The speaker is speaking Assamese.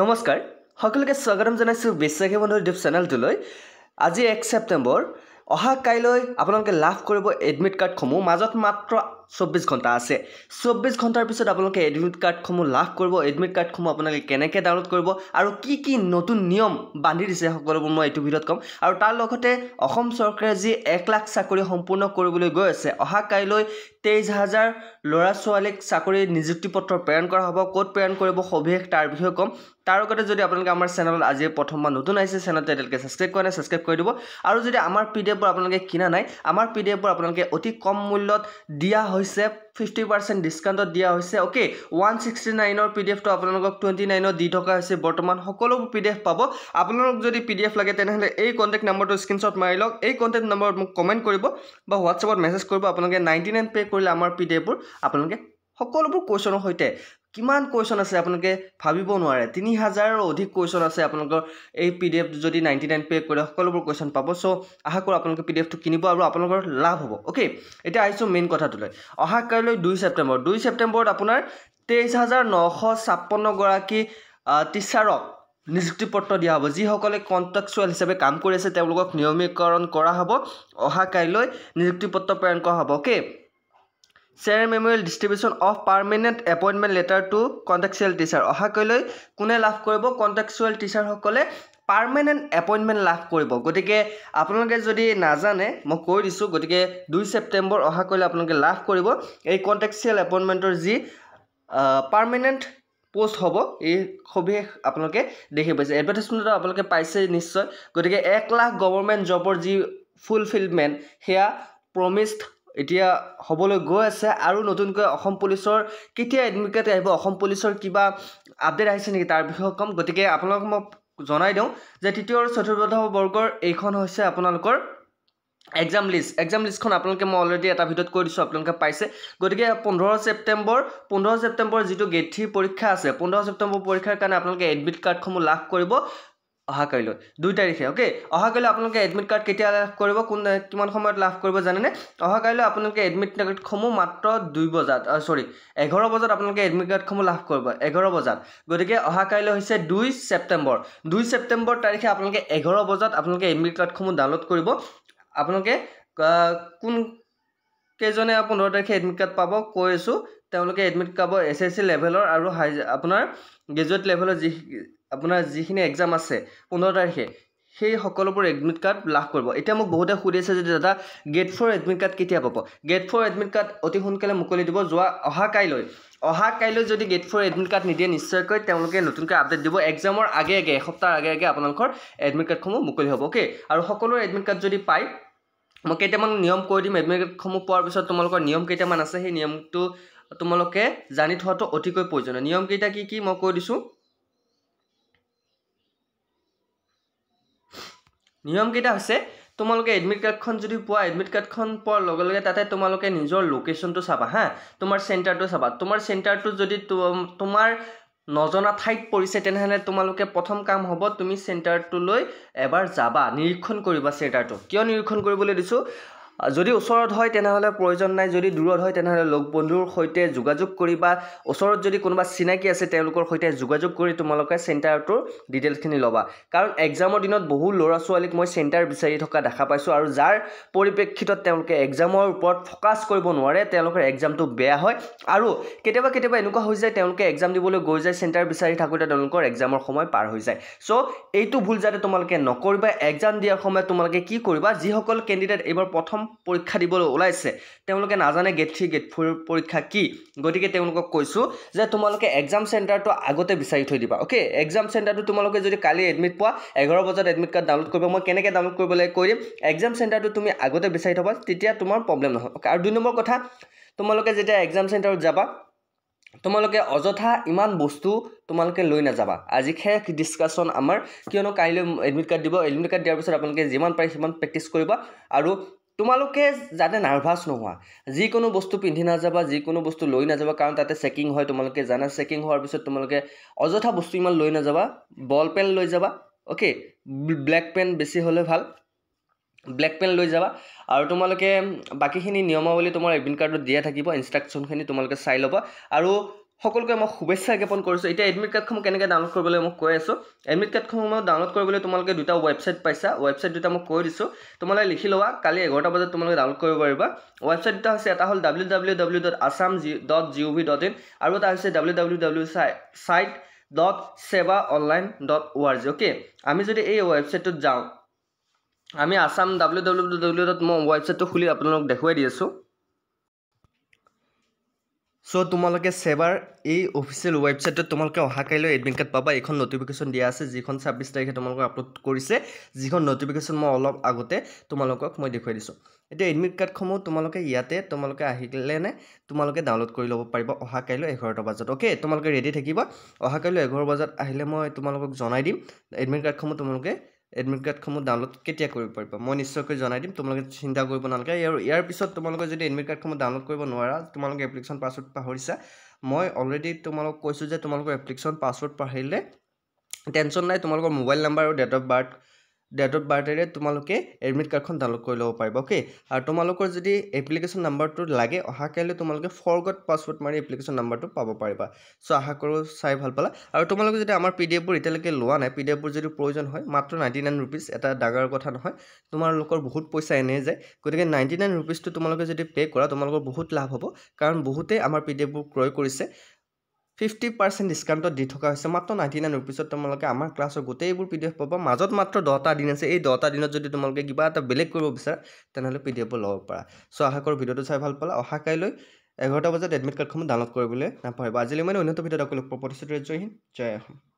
নমস্কাৰ সকলোকে স্বাগতম জনাইছোঁ বিশ্বাসী বন্ধু ইউটিউব চেনেলটোলৈ আজি এক ছেপ্টেম্বৰ অহা কাইলৈ আপোনালোকে লাভ কৰিব এডমিট কাৰ্ডসমূহ মাজত মাত্ৰ চৌব্বিছ ঘণ্টা আছে চৌব্বিছ ঘণ্টাৰ পিছত আপোনালোকে এডমিট কাৰ্ডসমূহ লাভ কৰিব এডমিট কাৰ্ডসমূহ আপোনালোকে কেনেকৈ ডাউনলোড কৰিব আৰু কি কি নতুন নিয়ম বান্ধি দিছে সকলোবোৰ মই এইটো ভিডিঅ'ত ক'ম আৰু তাৰ লগতে অসম চৰকাৰে যি এক লাখ চাকৰি সম্পূৰ্ণ কৰিবলৈ গৈ আছে অহা কাইলৈ তেইছ হাজাৰ ল'ৰা ছোৱালীক চাকৰি নিযুক্তি পত্ৰ প্ৰেৰণ কৰা হ'ব ক'ত প্ৰেৰণ কৰিব সবিশেষ তাৰ বিষয়ে ক'ম তাৰ লগতে যদি আপোনালোকে আমাৰ চেনেলত আজি প্ৰথমবাৰ নতুন আহিছে চেনেলটো এতিয়ালৈকে ছাবস্ক্ৰাইব কৰা নাই ছাবস্ক্ৰাইব কৰি দিব আৰু যদি আমাৰ পি ডি এফবোৰ আপোনালোকে কিনা নাই আমাৰ পি ডি এফবোৰ আপোনালোকে অতি কম মূল্যত দিয়া হয় হৈছে ফিফটি পাৰ্চেণ্ট ডিছকাউণ্টত দিয়া হৈছে অ'কে ওৱান ছিক্সটি নাইনৰ পি ডি এফটো আপোনালোকক টুৱেণ্টি নাইনত দি থকা হৈছে বৰ্তমান সকলোবোৰ পি ডি এফ পাব আপোনালোক যদি পি ডি এফ লাগে তেনেহ'লে এই কণ্টেক্ট নম্বৰটো স্ক্ৰীণশ্বট মাৰি লওক এই কণ্টেক্ট নম্বৰত মোক কমেণ্ট কৰিব বা হোৱাটছএপত মেছেজ কৰিব আপোনালোকে নাইণ্টি নাইন পে' কৰিলে আমাৰ পি ডি এফবোৰ আপোনালোকে সকলোবোৰ কুৱেশ্যনৰ সৈতে কিমান কুৱেশ্যন আছে আপোনালোকে ভাবিব নোৱাৰে তিনি হাজাৰৰ অধিক কুৱেশ্যন আছে আপোনালোকৰ এই পি ডি এফ যদি নাইণ্টি নাইন পে' কৰিলে সকলোবোৰ কুৱেশ্যন পাব চ' আশা কৰোঁ আপোনালোকে পি ডি এফটো কিনিব আৰু আপোনালোকৰ লাভ হ'ব অ'কে এতিয়া আহিছোঁ মেইন কথাটোলৈ অহা কাইলৈ দুই ছেপ্টেম্বৰ দুই ছেপ্টেম্বৰত আপোনাৰ তেইছ হাজাৰ নশ ছাপন্নগৰাকী টিচাৰক নিযুক্তি পত্ৰ দিয়া হ'ব যিসকলে কণ্ট্ৰেকচুৱেল হিচাপে কাম কৰি আছে তেওঁলোকক নিয়মীকৰণ কৰা হ'ব অহা কাইলৈ নিযুক্তি পত্ৰ প্ৰেৰণ কৰা হ'ব okay ceremonial distribution of permanent appointment letter to contractual teacher অহাকৈ কোনে লাভ কৰিব কণ্টেকচুৱেল টিচাৰসকলে পাৰ্মেনেণ্ট এপইণ্টমেণ্ট লাভ কৰিব গতিকে আপোনালোকে যদি নাজানে মই কৈ দিছোঁ গতিকে দুই ছেপ্টেম্বৰ অহাকৈ আপোনালোকে লাভ কৰিব এই কণ্টেকচুৱেল এপইণ্টমেণ্টৰ যি পাৰ্মেনেণ্ট পোষ্ট হ'ব এই সবিশেষ আপোনালোকে দেখি পাইছে এডভাৰ্টাইজমেণ্টটো আপোনালোকে পাইছেই নিশ্চয় গতিকে এক লাখ গভৰ্ণমেণ্ট জবৰ যি ফুলফিলমেণ্ট সেয়া প্ৰমিছড এতিয়া হ'বলৈ গৈ আছে আৰু নতুনকৈ অসম পুলিচৰ কেতিয়া এডমিট আহিব অসম পুলিচৰ কিবা আপডেট আহিছে নেকি তাৰ বিষয়ে ক'ম গতিকে আপোনালোকক মই জনাই দিওঁ যে তৃতীয় আৰু চতুৰ্থ বৰ্গৰ এইখন হৈছে আপোনালোকৰ এক্সাম লিষ্ট এক্সাম লিষ্টখন আপোনালোকে মই অলৰেডি এটা ভিডিঅ'ত কৈ দিছোঁ আপোনালোকে পাইছে গতিকে পোন্ধৰ ছেপ্টেম্বৰ পোন্ধৰ ছেপ্টেম্বৰ যিটো গেথ্ৰী পৰীক্ষা আছে পোন্ধৰ ছেপ্টেম্বৰ পৰীক্ষাৰ কাৰণে আপোনালোকে এডমিট কাৰ্ডসমূহ লাভ কৰিব অহাকাইলৈ দুই তাৰিখে অ'কে অহাকাইলৈ আপোনালোকে এডমিট কাৰ্ড কেতিয়া লাভ কৰিব কোন কিমান সময়ত লাভ কৰিব জানেনে অহাকাইলৈ আপোনালোকে এডমিট কাৰ্ডসমূহ মাত্ৰ দুই বজাত চৰি এঘাৰ বজাত আপোনালোকে এডমিট কাৰ্ডসমূহ লাভ কৰিব এঘাৰ বজাত গতিকে অহাকাইলৈ হৈছে দুই ছেপ্টেম্বৰ দুই ছেপ্টেম্বৰ তাৰিখে আপোনালোকে এঘাৰ বজাত আপোনালোকে এডমিট কাৰ্ডসমূহ ডাউনলোড কৰিব আপোনালোকে কোন কেইজনে পোন্ধৰ তাৰিখে এডমিট কাৰ্ড পাব কৈ আছোঁ তেওঁলোকে এডমিট পাব এছ এছ চি লেভেলৰ আৰু হাই আপোনাৰ গ্ৰেজুৱেট লেভেলৰ যি আপোনাৰ যিখিনি এক্সাম আছে পোন্ধৰ তাৰিখে সেই সকলোবোৰ এডমিট কাৰ্ড লাভ কৰিব এতিয়া মোক বহুতে সুধি আছে যে দাদা গেট ফ'ৰ এডমিট কাৰ্ড কেতিয়া পাব গেট ফ'ৰ এডমিট কাৰ্ড অতি সোনকালে মুকলি দিব যোৱা অহা কাইলৈ অহা কাইলৈ যদি গেট ফ'ৰ এডমিট কাৰ্ড নিদিয়ে নিশ্চয়কৈ তেওঁলোকে নতুনকৈ আপডেট দিব এক্সামৰ আগে আগে এসপ্তাহৰ আগে আগে আপোনালোকৰ এডমিট কাৰ্ডসমূহ মুকলি হ'ব অ'কে আৰু সকলোৰে এডমিট কাৰ্ড যদি পায় মই কেইটামান নিয়ম কৈ দিম এডমিটসমূহ পোৱাৰ পিছত তোমালোকৰ নিয়ম কেইটামান আছে সেই নিয়মটো তোমালোকে জানি থোৱাটো অতিকৈ প্ৰয়োজনীয় নিয়মকেইটা কি কি মই কৈ দিছোঁ নিয়মকেইটা হৈছে তোমালোকে এডমিট কাৰ্ডখন যদি পোৱা এডমিট কাৰ্ডখন পোৱাৰ লগে লগে তাতে তোমালোকে নিজৰ লোকেশ্যনটো চাবা হা তোমাৰ চেণ্টাৰটো চাবা তোমাৰ চেণ্টাৰটো যদি তোমাৰ নজনা ঠাইত পৰিছে তেনেহ'লে তোমালোকে প্ৰথম কাম হ'ব তুমি চেণ্টাৰটোলৈ এবাৰ যাবা নিৰীক্ষণ কৰিবা চেণ্টাৰটো কিয় নিৰীক্ষণ কৰিবলৈ দিছোঁ যদি ওচৰত হয় তেনেহ'লে প্ৰয়োজন নাই যদি দূৰত হয় তেনেহ'লে লগ বন্ধুৰ সৈতে যোগাযোগ কৰি বা ওচৰত যদি কোনোবা চিনাকি আছে তেওঁলোকৰ সৈতে যোগাযোগ কৰি তোমালোকে চেণ্টাৰটোৰ ডিটেইলছখিনি ল'বা কাৰণ এক্সামৰ দিনত বহু ল'ৰা ছোৱালীক মই চেণ্টাৰ বিচাৰি থকা দেখা পাইছোঁ আৰু যাৰ পৰিপ্ৰেক্ষিতত তেওঁলোকে এক্সামৰ ওপৰত ফ'কাছ কৰিব নোৱাৰে তেওঁলোকৰ এক্সামটো বেয়া হয় আৰু কেতিয়াবা কেতিয়াবা এনেকুৱা হৈ যায় তেওঁলোকে এক্সাম দিবলৈ গৈ যায় চেণ্টাৰ বিচাৰি থাকোঁতে তেওঁলোকৰ এক্সামৰ সময় পাৰ হৈ যায় চ' এইটো ভুল যাতে তোমালোকে নকৰিবা এক্সাম দিয়াৰ সময়ত তোমালোকে কি কৰিবা যিসকল কেণ্ডিডেট এইবাৰ প্ৰথম পৰীক্ষা দিবলৈ ওলাইছে তেওঁলোকে নাজানে গেট থ্ৰী গেট ফ'ৰ পৰীক্ষা কি গতিকে তেওঁলোকক কৈছোঁ যে তোমালোকে এক্সাম চেণ্টাৰটো আগতে বিচাৰি থৈ দিবা অ'কে এক্সাম চেণ্টাৰটো তোমালোকে যদি কালি এডমিট পোৱা এঘাৰ বজাত এডমিট কাৰ্ড ডাউনলোড কৰিব মই কেনেকৈ ডাউনলোড কৰিব লাগে দিম এক্সাম চেণ্টাৰটো তুমি আগতে বিচাৰি থবা তেতিয়া তোমাৰ প্ৰব্লেম নহয় অ'কে আৰু দুই নম্বৰ কথা তোমালোকে যেতিয়া এক্সাম চেণ্টাৰত যাবা তোমালোকে অযথা ইমান বস্তু তোমালোকে লৈ নাযাবা আজি শেষ ডিছকাশ্যন আমাৰ কিয়নো কাইলৈ এডমিট কাৰ্ড দিব এডমিট কাৰ্ড দিয়াৰ পিছত আপোনালোকে যিমান পাৰে সিমান প্ৰেক্টিছ কৰিবা আৰু তোমালোকে যাতে নাৰ্ভাছ নোহোৱা যিকোনো বস্তু পিন্ধি নাযাবা যিকোনো বস্তু লৈ নাযাবা কাৰণ তাতে চেকিং হয় তোমালোকে জানা চেকিং হোৱাৰ পিছত তোমালোকে অযথা বস্তু ইমান লৈ নাযাবা বল পেন লৈ যাবা অ'কে ব্লেক পেন বেছি হ'লে ভাল ব্লেক পেন লৈ যাবা আৰু তোমালোকে বাকীখিনি নিয়মাৱলী তোমাৰ এডমিট কাৰ্ডত দিয়া থাকিব ইনষ্ট্ৰাকশ্যনখিনি তোমালোকে চাই ল'বা আৰু সকলোকে মই শুভেচ্ছা জ্ঞাপন কৰিছোঁ এতিয়া এডমিট কাৰ্ডসমূহ কেনেকৈ ডাউনলোড কৰিবলৈ মোক কৈ আছোঁ এডমিট কাৰ্ডসমূহ মই ডাউনলোড কৰিবলৈ তোমালোকে দুটা ৱেবছাইট পাইছা ৱেবছাইট দুটা মোক কৈ দিছোঁ তোমালোকে লিখি লোৱা কালি এঘাৰটা বজাত তোমালোকে ডাউনলোড কৰিব পাৰিবা ৱেবছাইট দুটা হৈছে এটা হ'ল W W W dot Assam G dot G O' V dot in আৰু এটা হৈছে ডাব্লিউ ডাব্লিউ ডাব্লিউ চাই site dot Sewa online dot O' R G okay আমি যদি এই ৱেবছাইটটোত যাওঁ আমি Assam W W W dot মই ৱেবছাইটটো খুলি আপোনালোকক দেখুৱাই দি আছোঁ চ' তোমালোকে ছেবাৰ এই অফিচিয়েল ৱেবছাইটত তোমালোকে অহাকাইলৈ এডমিট কাৰ্ড পাবা এইখন ন'টিফিকেশ্যন দিয়া আছে যিখন ছাব্বিছ তাৰিখে তোমালোকে আপলোড কৰিছে যিখন ন'টিফিকেশ্যন মই অলপ আগতে তোমালোকক মই দেখুৱাই দিছোঁ এতিয়া এডমিট কাৰ্ডসমূহ তোমালোকে ইয়াতে তোমালোকে আহিলে নে তোমালোকে ডাউনলোড কৰি ল'ব পাৰিবা অহাকাইলৈ এঘাৰটা বজাত অ'কে তোমালোকে ৰেডি থাকিবা অহাকাইলৈ এঘাৰ বজাত আহিলে মই তোমালোকক জনাই দিম এডমিট কাৰ্ডসমূহ তোমালোকে এডমিট কাৰ্ডসমূহ ডাউনলোড কেতিয়া কৰিব পাৰিব মই নিশ্চয়কৈ জনাই দিম তোমালোকে চিন্তা কৰিব নালাগে আৰু ইয়াৰ পিছত তোমালোকে যদি এডমিট কাৰ্ডসমূহ ডাউনলোড কৰিব নোৱাৰা তোমালোকে এপ্লিকেশ্যন পাছৱৰ্ড পাহৰিছা মই অলৰেডি তোমালোকক কৈছোঁ যে তোমালোকৰ এপ্লিকেশ্যন পাছৱৰ্ড পাহৰিলে টেনশ্যন নাই তোমালোকৰ মোবাইল নাম্বাৰ আৰু date of birth date of বাৰ্থডেৰে তোমালোকে এডমিট কাৰ্ডখন ডাউনলোড কৰি ল'ব পাৰিব অ'কে আৰু তোমালোকৰ যদি এপ্লিকেশ্যন নাম্বাৰটো লাগে অহা কাইলৈ তোমালোকে ফৰগত পাছৱৰ্ড মাৰি এপ্লিকেশ্যন নাম্বাৰটো পাব পাৰিবা চ' আশা কৰোঁ চাই ভাল পালা আৰু তোমালোকে যদি আমাৰ পি ডি এফবোৰ এতিয়ালৈকে লোৱা নাই পি ডি এফবোৰ যদি প্ৰয়োজন হয় মাত্ৰ নাইণ্টি নাইন ৰুপিজ এটা ডাঙৰ কথা নহয় তোমালোকৰ বহুত পইচা এনেই যায় গতিকে নাইণ্টি নাইন ৰুপিজটো তোমালোকে যদি পে' কৰা তোমালোকৰ বহুত লাভ হ'ব কাৰণ বহুতেই আমাৰ পি ডি এফবোৰ ক্ৰয় কৰিছে ফিফটি পাৰ্চেণ্ট ডিছকাউণ্টত দি থকা হৈছে মাত্ৰ নাইণ্টি নাইন ৰুপিজত তোমালোকে আমাৰ ক্লাছৰ গোটেইবোৰ পি ডি এফ পাবা মাজত মাত্ৰ দহটা দিন আছে এই দহটা দিনত যদি তোমালোকে কিবা এটা বেলেগ কৰিব বিচাৰা তেনেহ'লে পি ডি এফ ল'ব পাৰা চ' আশা কৰোঁ ভিডিঅ'টো চাই ভাল পালা অহা কাইলৈ এঘাৰটা বজাত এডমিট কাৰ্ডসমূহ ডাউনলোড কৰিবলৈ নাপাহৰিব আজিলৈ মানে অন্যতো ভিডিঅ'ত অকল প্ৰতিশ্ৰুতিৰে জয় হিন জয় অসম